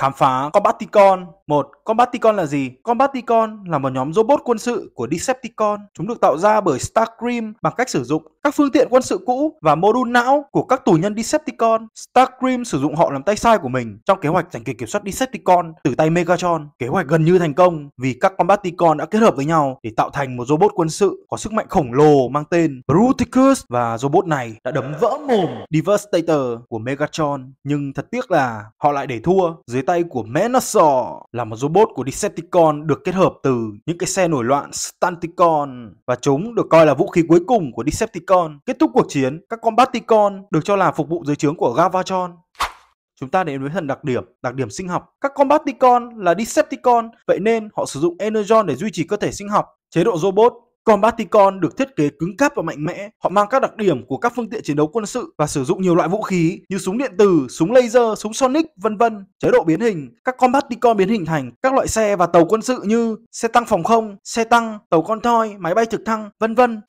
Khám phá Combaticon 1. Combaticon là gì? Combaticon là một nhóm robot quân sự của Decepticon. Chúng được tạo ra bởi Starscream bằng cách sử dụng các phương tiện quân sự cũ và mô đun não của các tù nhân Decepticon. Starscream sử dụng họ làm tay sai của mình trong kế hoạch giành quyền kiểm soát Decepticon từ tay Megatron. Kế hoạch gần như thành công vì các Combaticon đã kết hợp với nhau để tạo thành một robot quân sự có sức mạnh khổng lồ mang tên Bruticus và robot này đã đấm vỡ mồm Devastator của Megatron. Nhưng thật tiếc là họ lại để thua dưới tay của Menasor là một robot của Decepticon được kết hợp từ những cái xe nổi loạn Stanticon và chúng được coi là vũ khí cuối cùng của Decepticon. Kết thúc cuộc chiến, các Combaticon được cho là phục vụ dưới trướng của Gavatron Chúng ta đến với phần đặc điểm, đặc điểm sinh học. Các Combaticon là Decepticon, vậy nên họ sử dụng Energon để duy trì cơ thể sinh học. Chế độ robot Combaticon được thiết kế cứng cáp và mạnh mẽ. Họ mang các đặc điểm của các phương tiện chiến đấu quân sự và sử dụng nhiều loại vũ khí như súng điện tử, súng laser, súng sonic, vân vân. Chế độ biến hình, các Combaticon biến hình thành các loại xe và tàu quân sự như xe tăng phòng không, xe tăng, tàu con thoi, máy bay trực thăng, vân vân.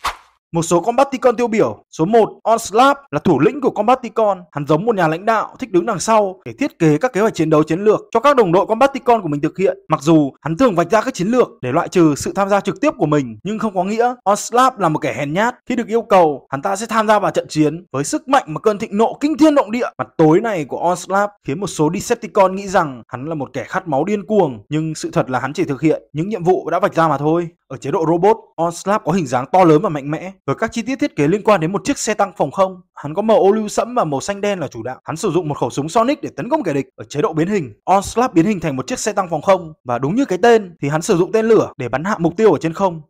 Một số Combaticon tiêu biểu, số 1 onslaught là thủ lĩnh của Combaticon, hắn giống một nhà lãnh đạo thích đứng đằng sau để thiết kế các kế hoạch chiến đấu chiến lược cho các đồng đội Combaticon của mình thực hiện. Mặc dù hắn thường vạch ra các chiến lược để loại trừ sự tham gia trực tiếp của mình, nhưng không có nghĩa onslaught là một kẻ hèn nhát. Khi được yêu cầu, hắn ta sẽ tham gia vào trận chiến với sức mạnh mà cơn thịnh nộ kinh thiên động địa. Mặt tối này của onslaught khiến một số Decepticon nghĩ rằng hắn là một kẻ khát máu điên cuồng, nhưng sự thật là hắn chỉ thực hiện những nhiệm vụ đã vạch ra mà thôi. Ở chế độ robot, Onslaught có hình dáng to lớn và mạnh mẽ, với các chi tiết thiết kế liên quan đến một chiếc xe tăng phòng không. Hắn có màu ô lưu sẫm và màu xanh đen là chủ đạo. Hắn sử dụng một khẩu súng Sonic để tấn công kẻ địch. Ở chế độ biến hình, Onslaught biến hình thành một chiếc xe tăng phòng không và đúng như cái tên thì hắn sử dụng tên lửa để bắn hạ mục tiêu ở trên không.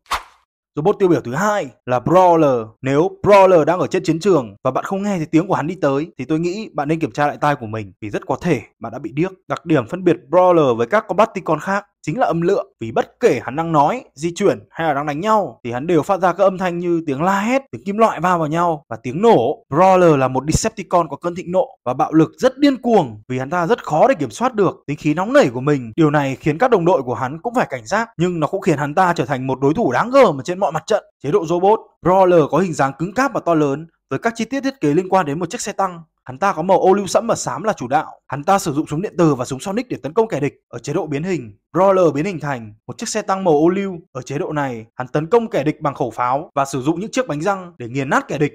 Robot tiêu biểu thứ hai là Brawler. Nếu Brawler đang ở trên chiến trường và bạn không nghe thấy tiếng của hắn đi tới thì tôi nghĩ bạn nên kiểm tra lại tai của mình vì rất có thể bạn đã bị điếc. Đặc điểm phân biệt Brawler với các Combaticon khác chính là âm lượng vì bất kể hắn đang nói di chuyển hay là đang đánh nhau thì hắn đều phát ra các âm thanh như tiếng la hét tiếng kim loại va vào nhau và tiếng nổ brawler là một decepticon có cơn thịnh nộ và bạo lực rất điên cuồng vì hắn ta rất khó để kiểm soát được tính khí nóng nảy của mình điều này khiến các đồng đội của hắn cũng phải cảnh giác nhưng nó cũng khiến hắn ta trở thành một đối thủ đáng gờm ở trên mọi mặt trận chế độ robot brawler có hình dáng cứng cáp và to lớn với các chi tiết thiết kế liên quan đến một chiếc xe tăng Hắn ta có màu ô lưu sẫm và xám là chủ đạo. Hắn ta sử dụng súng điện tử và súng sonic để tấn công kẻ địch ở chế độ biến hình. Roller biến hình thành một chiếc xe tăng màu ô lưu. Ở chế độ này, hắn tấn công kẻ địch bằng khẩu pháo và sử dụng những chiếc bánh răng để nghiền nát kẻ địch.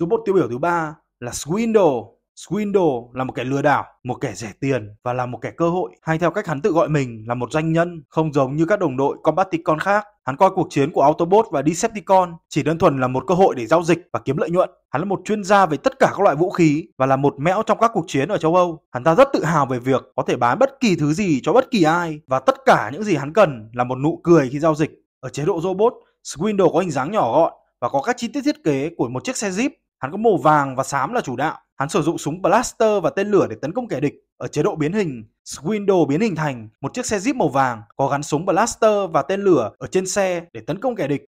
Robot tiêu biểu thứ ba là Swindle. Swindle là một kẻ lừa đảo, một kẻ rẻ tiền và là một kẻ cơ hội, hay theo cách hắn tự gọi mình là một doanh nhân, không giống như các đồng đội Combaticon khác. Hắn coi cuộc chiến của Autobot và Decepticon chỉ đơn thuần là một cơ hội để giao dịch và kiếm lợi nhuận. Hắn là một chuyên gia về tất cả các loại vũ khí và là một mẽo trong các cuộc chiến ở châu Âu. Hắn ta rất tự hào về việc có thể bán bất kỳ thứ gì cho bất kỳ ai và tất cả những gì hắn cần là một nụ cười khi giao dịch. Ở chế độ robot, Swindle có hình dáng nhỏ gọn và có các chi tiết thiết kế của một chiếc xe Jeep. Hắn có màu vàng và xám là chủ đạo Hắn sử dụng súng blaster và tên lửa để tấn công kẻ địch. Ở chế độ biến hình, Swindle biến hình thành một chiếc xe Jeep màu vàng có gắn súng blaster và tên lửa ở trên xe để tấn công kẻ địch.